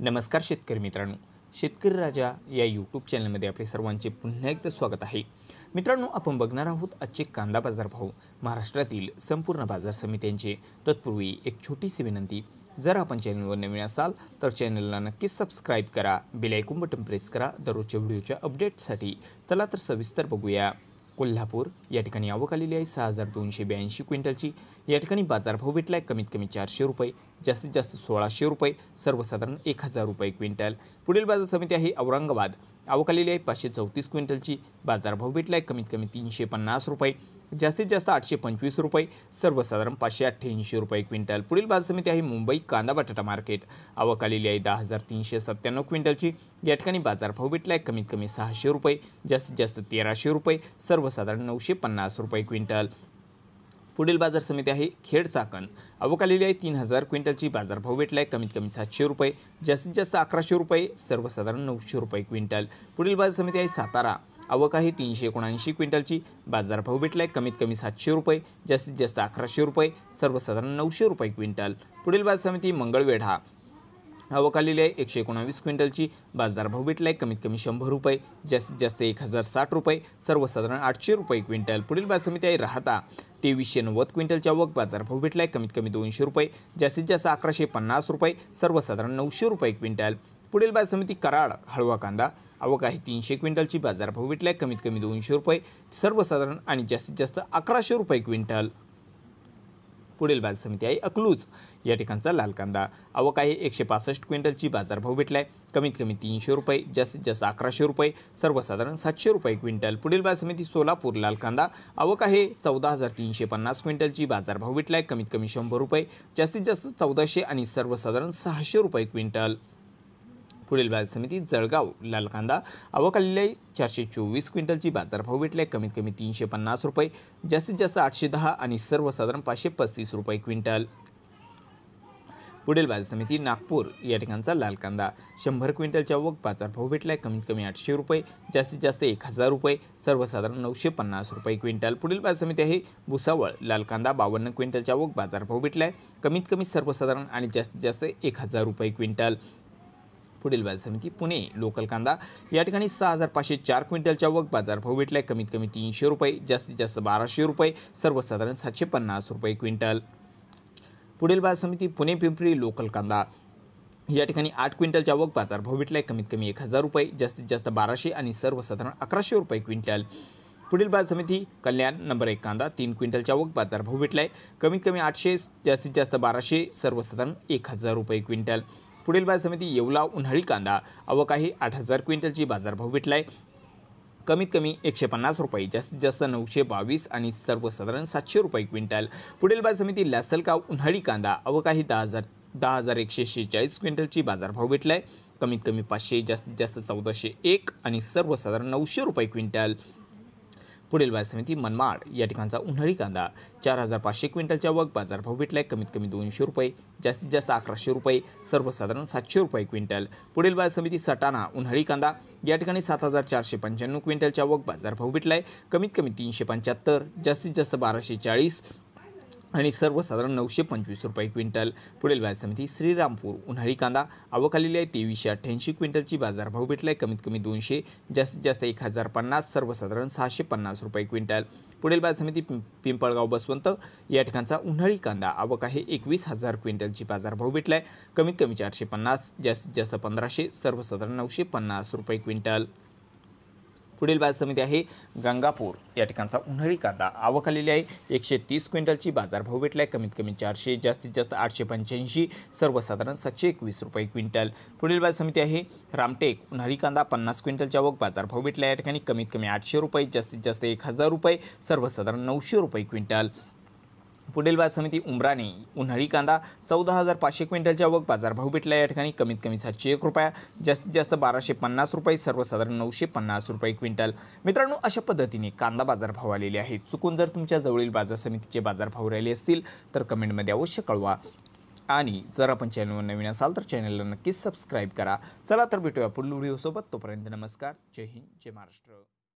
नमस्कार शेतकरी मित्रांनो शेतकरी राजा या यूट्यूब चॅनलमध्ये आपले सर्वांचे पुन्हा एकदा स्वागत आहे मित्रांनो आपण बघणार आहोत आजचे कांदा बाजार भाव महाराष्ट्रातील संपूर्ण बाजार समित्यांचे तत्पूर्वी एक छोटीशी विनंती जर आपण चॅनलवर नवीन असाल तर चॅनलला नक्कीच सबस्क्राईब करा बेलायकून बटन प्रेस करा दररोजच्या व्हिडिओच्या अपडेटसाठी चला तर सविस्तर बघूया कोल्हापूर या ठिकाणी आवक आलेली आहे सहा हजार दोनशे ब्याऐंशी क्विंटलची या ठिकाणी बाजारभाव भेटला आहे कमीत कमी चारशे रुपये जास्तीत जास्त सोळाशे रुपये सर्वसाधारण एक हजार रुपये क्विंटल पुढील बाजार समिती आहे औरंगाबाद आवकालेली आहे पाचशे चौतीस क्विंटलची बाजारभाव भेटला आहे कमीत कमी तीनशे पन्नास रुपये जास्तीत जास्त आठशे पंचवीस रुपये सर्वसाधारण पाचशे अठ्ठ्याऐंशी रुपये क्विंटल पुढील बाजार समिती आहे मुंबई कांदा बटाटा मार्केट अवकालेली आहे दहा हजार तीनशे सत्त्याण्णव क्विंटलची या ठिकाणी बाजारभाव भेटला आहे कमीत कमी सहाशे रुपये जास्तीत जास्त तेराशे रुपये सर्वसाधारण नऊशे पन्नास रुपये क्विंटल पुढील बाजार समिती आहे खेड चाकण अवकालेली आहे तीन हजार क्विंटलची बाजारभाव भेटला आहे कमीत कमी सातशे रुपये जास्तीत जास्त अकराशे रुपये सर्वसाधारण नऊशे रुपये क्विंटल पुढील बाजार समिती आहे सातारा अवक आहे तीनशे एकोणऐंशी क्विंटलची बाजारभाव भेटला आहे कमीत कमी सातशे रुपये जास्तीत जास्त अकराशे रुपये सर्वसाधारण नऊशे रुपये क्विंटल पुढील बाजार समिती मंगळवेढा आवक आलेली आहे एकशे एकोणावीस क्विंटलची बाजार भाव भेटला आहे कमीत कमी शंभर रुपये जास्तीत जास्त एक हजार साठ रुपये सर्वसाधारण आठशे रुपये क्विंटल पुढील बाजार समिती आहे राहता तेवीसशे नव्वद क्विंटलच्या आवक भाव भेटला आहे कमीत कमी दोनशे रुपये जास्तीत जास्त अकराशे पन्नास रुपये सर्वसाधारण नऊशे रुपये क्विंटल पुढील बाजार समिती कराड हळवा कांदा आवक आहे तीनशे क्विंटलची भाव भेटला आहे कमीत कमी दोनशे रुपये सर्वसाधारण आणि जास्तीत जास्त अकराशे रुपये क्विंटल पुढील बाजार समिती आहे अकलूज या ठिकाणचा लाल कांदा आवक आहे एकशे पासष्ट क्विंटलची बाजारभाव भेटला आहे कमीत कमी तीनशे रुपये जास्तीत जास्त अकराशे रुपये सर्वसाधारण सातशे रुपये क्विंटल पुढील बाजार समिती सोलापूर लाल कांदा आवक आहे चौदा हजार तीनशे पन्नास क्विंटलची बाजारभाव भेटला आहे कमीत कमी शंभर रुपये जास्तीत जास्त चौदाशे आणि सर्वसाधारण सहाशे रुपये क्विंटल पुढील बाजार समिती जळगाव लाल कांदा आवक चारशे चोवीस क्विंटलची बाजारभाव भेटला आहे कमीत कमी तीनशे पन्नास रुपये जास्तीत जास्त आठशे दहा आणि सर्वसाधारण पाचशे पस्तीस रुपये क्विंटल पुढील बाजार समिती नागपूर या ठिकाणचा लाल कांदा शंभर क्विंटलच्या ओक बाजारभाव भेटला आहे कमीत कमी आठशे रुपये जास्तीत जास्त एक हजार रुपये सर्वसाधारण नऊशे पन्नास रुपये क्विंटल पुढील बाजार समिती आहे भुसावळ लाल कांदा बावन्न क्विंटलच्या अवक बाजारभाव भेटला आहे कमीत कमी सर्वसाधारण आणि जास्तीत जास्त एक हजार रुपये क्विंटल पुढील बाजार समिती पुणे लोकल कांदा या ठिकाणी सहा हजार पाचशे चार क्विंटलच्या वग बाजारभाव भेटला आहे कमीत कमी तीनशे रुपये जास्तीत जास्त बाराशे रुपये सर्वसाधारण सातशे पन्नास रुपये क्विंटल पुढील बाजार समिती पुणे पिंपरी लोकल कांदा या ठिकाणी आठ क्विंटलच्या वग बाजार भेटला आहे कमीत कमी एक हजार रुपये जास्तीत जास्त बाराशे आणि सर्वसाधारण अकराशे रुपये क्विंटल पुढील बाजार समिती कल्याण नंबर एक कांदा तीन क्विंटलच्या वग बाजार भेटला आहे कमीत कमी आठशे जास्तीत जास्त बाराशे सर्वसाधारण एक हजार रुपये क्विंटल पुढील बाजार समिती येवला उन्हाळी कांदा अवकाही आठ हजार क्विंटलची बाजारभाव भेटला आहे कमीत कमी एकशे पन्नास रुपये जास्तीत जास्त नऊशे बावीस आणि सर्वसाधारण सातशे रुपये क्विंटल पुढील बाजार समिती लासलगाव उन्हाळी कांदा अवकाही दहा हजार दहा हजार एकशे शेहेचाळीस क्विंटलची बाजारभाव भेटला आहे कमीत कमी पाचशे जास्तीत जास्त चौदाशे एक आणि सर्वसाधारण नऊशे रुपये क्विंटल पुढील बाजार समिती मनमाड या ठिकाणचा उन्हाळी कांदा चार हजार पाचशे क्विंटलच्या वग बाजारभाव भेटला आहे कमीत कमी दोनशे रुपये जास्तीत जास्त अकराशे रुपये सर्वसाधारण सातशे रुपये क्विंटल पुढील बाजार समिती सटाणा उन्हाळी कांदा या ठिकाणी सात हजार चारशे पंच्याण्णव क्विंटलच्या वग बाजारभाव भेटला आहे कमीत कमी तीनशे पंच्याहत्तर जास्तीत जास्त बाराशे चाळीस आणि सर्वसाधारण नऊशे पंचवीस रुपये क्विंटल पुढील बाजार समिती श्रीरामपूर उन्हाळी कांदा आवक आलेली आहे तेवीसशे अठ्ठ्याऐंशी क्विंटलची बाजारभाव भेटला आहे कमीत कमी दोनशे जास्तीत जास्त एक हजार पन्नास सर्वसाधारण सहाशे पन्नास रुपये क्विंटल पुढील बाजार समिती पिंपळगाव बसवंत या ठिकाणचा उन्हाळी कांदा आवक आहे एकवीस हजार क्विंटलची बाजारभाव भेटला आहे कमीत कमी चारशे पन्नास जास्तीत जास्त पंधराशे सर्वसाधारण नऊशे पन्नास रुपये क्विंटल पुढील बाजार समिती आहे गंगापूर या ठिकाणचा उन्हाळी कांदा आवक आलेली आहे एकशे तीस क्विंटलची बाजारभाव भेटला आहे कमीत कमी चारशे जास्तीत जास्त आठशे पंच्याऐंशी सर्वसाधारण सातशे एकवीस रुपये क्विंटल पुढील बाजार समिती आहे रामटेक उन्हाळी कांदा पन्नास क्विंटलची आवक बाजारभाव भेटला या ठिकाणी कमीत कमी आठशे रुपये जास्तीत जास्त एक हजार रुपये सर्वसाधारण नऊशे रुपये क्विंटल पुढील बाजार समिती उमराने उन्हाळी कांदा चौदा हजार पाचशे क्विंटलच्या वग बाजारभाव भेटला या ठिकाणी कमीत कमी सातशे एक रुपया जास्तीत जास्त बाराशे पन्नास रुपये सर्वसाधारण नऊशे पन्नास रुपये क्विंटल मित्रांनो अशा पद्धतीने कांदा बाजारभाव आलेले आहेत चुकून जर तुमच्या जवळील बाजार समितीचे बाजारभाव राहिले असतील तर कमेंटमध्ये अवश्य कळवा आणि जर आपण चॅनलवर नवीन असाल तर चॅनलला नक्कीच सबस्क्राईब करा चला तर भेटूया पुढील व्हिडिओसोबत तोपर्यंत नमस्कार जय हिंद जय महाराष्ट्र